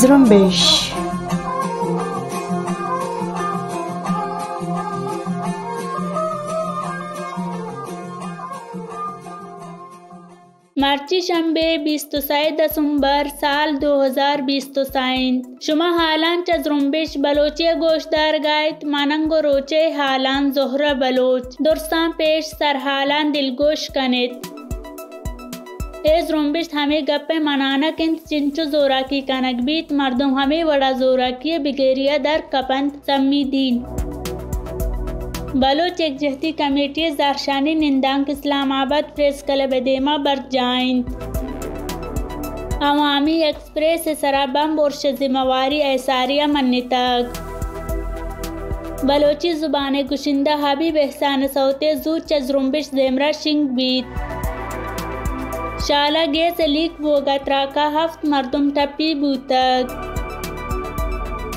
Zrumbeixe मार्ची शंबे बीस्तुसाय तो दसंबर साल तो साइन शुमा हालान चजरुम्बिश जुम्बिश बलोचे गोशदार गायत मानंगो रोचे हालान जोहरा बलोच दुरसा पेश सर हालान दिलगोश कनेत एज रुम्बिश हमें गप्पे मनाना किन चिंचो जोरा की कनक बीत मर्दों हमें बड़ा जोरा किए बिगेरिया दर कपन सम्मी दीन बलोच यकजहती कमेटी जारशानी निंदांक इस्लामाबाद प्रेस क्लब देमा बर्द अवामी एक्सप्रेस सराबम बुरश जिम्मेवारी एसारिया मन्नी तक बलोची जुबान कुशिंदा हबीब एहसान सौते जू चजरुम्बिश देमरा शिंग बीत शाला गैस लीक होगा त्राका हफ्त मरदम टपी बूतक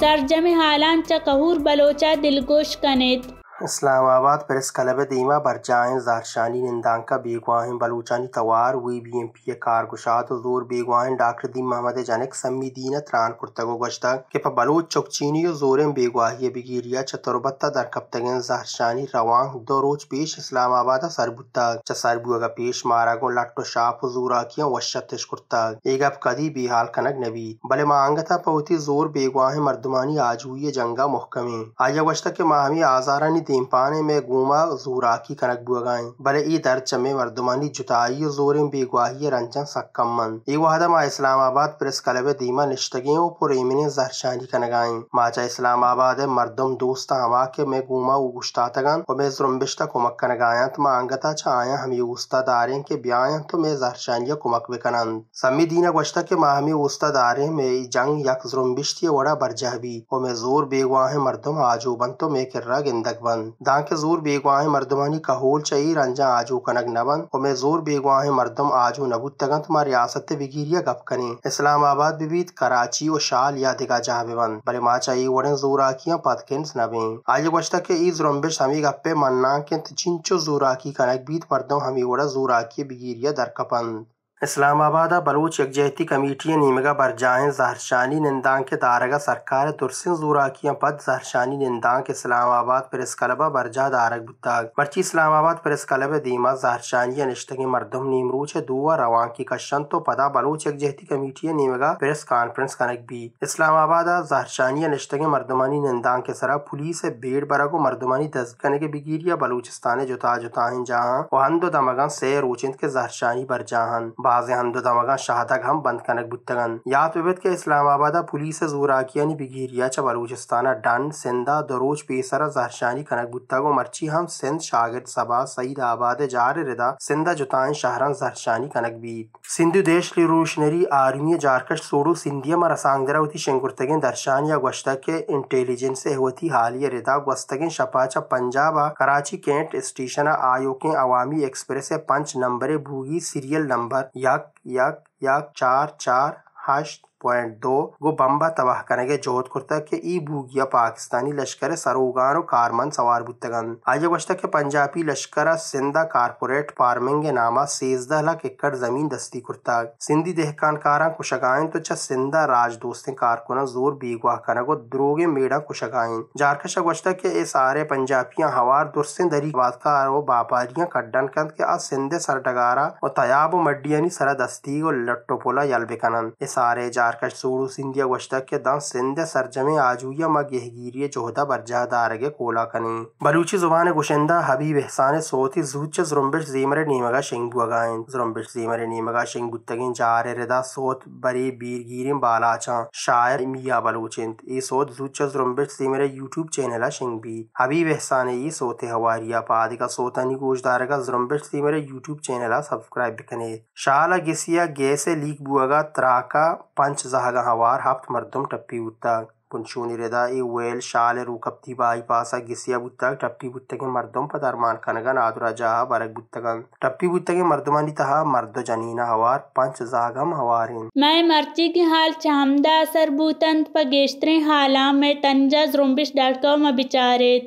सरजम हालान चकहूर बलोचा दिलगोश कनेत इस्लामाबाद प्रेस क्लब दीमा बरजाएँ जारशानी निंदांका बेगुआहें बलूचानी तवार वी बी एम पी कारगुशात जोर बेगुआहें डॉक्टर दी महमद जनक सम्मी दीन त्रान कुर्तगो गश्ता के प बलूच चुकचीनी जोरें बेगुआही बिगिरिया चतुर्बत्ता दरकप्तगें जारशानी रवांग दो रोज पेश इस्लामाबाद सरबुत्ता च सरबुआ पेश मारा गो लट्टो शाप जोराकियां वशतिश कुर्ता एक अब कदी बेहाल कनक नबी बले मांगता पहुती जोर बेगुआहें मर्दमानी आज हुई जंगा मुहकमे आजा वश्ता के माहमी आजारानी तेमपाने में गूमा जूराकी कनक बुआगाएं भले ई दर चमे मर्दमानी जुताई जोरिम बेगवाही रंजन सक्कमन एगो हदम इस्लामाबाद प्रेस क्लब दीमा निश्तगियों पुर एमिन जहरशानी कनगाएं माचा इस्लामाबाद मर्दम दोस्त हमाके में गुमा उगुश्ता तगन और मैं जुम्बिश्ता कुमक कनगाया तुम तो अंगता छाया हम उस्ताद आर्यन के ब्याया तो मैं जहरशानिया कुमक बेकनंद समी दीना गश्ता के माहमी उस्ताद आर्य में जंग यक जुम्बिश्ती वड़ा बरजहबी और मैं जोर बेगवा है मर्दम आजो बन तो मैं किर्रा गिंदक बन नवन दांके जोर बेगवाहे मर्दमानी कहोल चई रंजा आजो कनक नवन उमे जोर बेगवाहे मरदम आजो नबुत तगंत मा रियासत बिगिरिया गप कने इस्लामाबाद विविध कराची और शाल या दिगा जाबेवन बले मा चई वड़े जोराकियां पदकिंस नबे आज वचता के ई जुरम्बिश हमी गपे मन्ना किंत चिंचो जोराकी कनक बीत मरदम हमी वड़ा जोराकी बिगिरिया दरकपंद इस्लामाबाद बलूच यकजहती कमेटी नियमग बरजाहें जहरशानी निंदांग के दारगा सरकार तुरसिन जूराकियाँ पद जहरशानी निंदांग इस्लामाबाद प्रेस क्लब बरजा दारग बुद्दाग मरची इस्लामाबाद प्रेस क्लब दीमा जहरशानिया निश्ते के मरदम नीमरूच दुआ रवान की कशन तो पदा बलूच यकजहती कमेटी नियमग प्रेस कॉन्फ्रेंस कनक भी इस्लामाबाद जहरशानिया निश्ते के मरदमानी निंदांग के सरा पुलिस भेड़ बरगो मरदमानी दस्तने के बिगिरिया बलूचिस्तान जुता जुता जहाँ वहन दो दमगन से रोचिंद के जहरशानी बरजाहन ವಾಜೆ ಅಂದದ ಮಗ ಶಹದಾಗ ಹಂ ಬಂದ್ ಕನಕ್ ಬಿಟ್ಟಗನ್ ಯಾತ್ ವಿವಿಧ के इस्लामाबाद पुलिस जोराकिया जोराकियानी बिघीरिया च बलूचिस्तान डन सिंधा दरोज पेसर जहरशानी कनक बुतगो मर्ची हम सिंध शागिर्द सबा सईद आबाद जार रिदा सिंधा जुतान शहरन जहरशानी कनक बीत सिंधु देश रिवोल्यूशनरी आर्मी जारकश सोडू सिंधिया मर सांगदरा उती शंकुर्तगें दर्शान या गश्ता के इंटेलिजेंस होती हालिया रिदा गस्तगे शपाचा पंजाब कराची कैंट स्टेशन आयो के अवामी एक्सप्रेस पंच नंबर भूगी सीरियल नंबर यक यक यक चार चार हष्ट पॉइंट दो वो बम्बा तबाह करेंगे जोधपुर तक के ई भूगिया पाकिस्तानी लश्कर सरोगान और कारमन सवार बुतगन आज वश तक के पंजाबी लश्कर सिंधा कारपोरेट फार्मिंग नामा सेजदा लाख एकड़ जमीन दस्ती कुर्ता सिंधी देहकान कारा कुशगायन तो छ सिंधा राज दोस्त कारकुना जोर बेगवाह कनक और द्रोगे मेड़ा कुशगायन झारखंड वश तक के सारे पंजाबिया हवार दुरसें दरी वादकार और बापारियां कड्डन कंद के आज सिंधे सर डगारा और तयाब मड्डियानी सरा दस्ती और लट्टोपोला यलबेकनन सारे जार ಕಾರ್ಕಶ್ ಸಿಂಧಿಯ ವಶಕ್ಕೆ ದಾಂ ಸಿಂಧ ಸರ್ಜಮೆ आजूया मा गहगीरिय जोहदा बरजा दारगे कोला कने बलूची जुबान गुशंदा हबीब एहसान सोती जूच जुरम्बिश जीमरे नीमगा शेंगु अगायन जुरम्बिश जीमरे नीमगा शेंगु तगिन जारे रदा सोत बरे बीरगीरिम बालाचा शायर मिया बलूचिंत ई सोत जूच जुरम्बिश जीमरे यूट्यूब चैनला शेंगबी हबीब एहसान ई सोते हवारिया पादिका सोतानी गोश दारगा जुरम्बिश जीमरे यूट्यूब चैनला सब्सक्राइब कने शाला गिसिया गैसे लीक बुआगा त्राका पंच Sahaga Hawar haft mardum tabbi buttag. Bunchuni redai weel shaale ruukabtii baayipaasa gisiya buttag tabbi buttagin mardom padarmaan kanagan aadura jaha barag buttagan. Tabbi buttagin mardumani taha mardo janiina hawaar panch zahagam hawaarin. मैं मर्ची की हाल चाहमदा असर बूतंत पगेश्त्रें हालाम मैं तंजा जुरुम्बिश dot com अभिचारित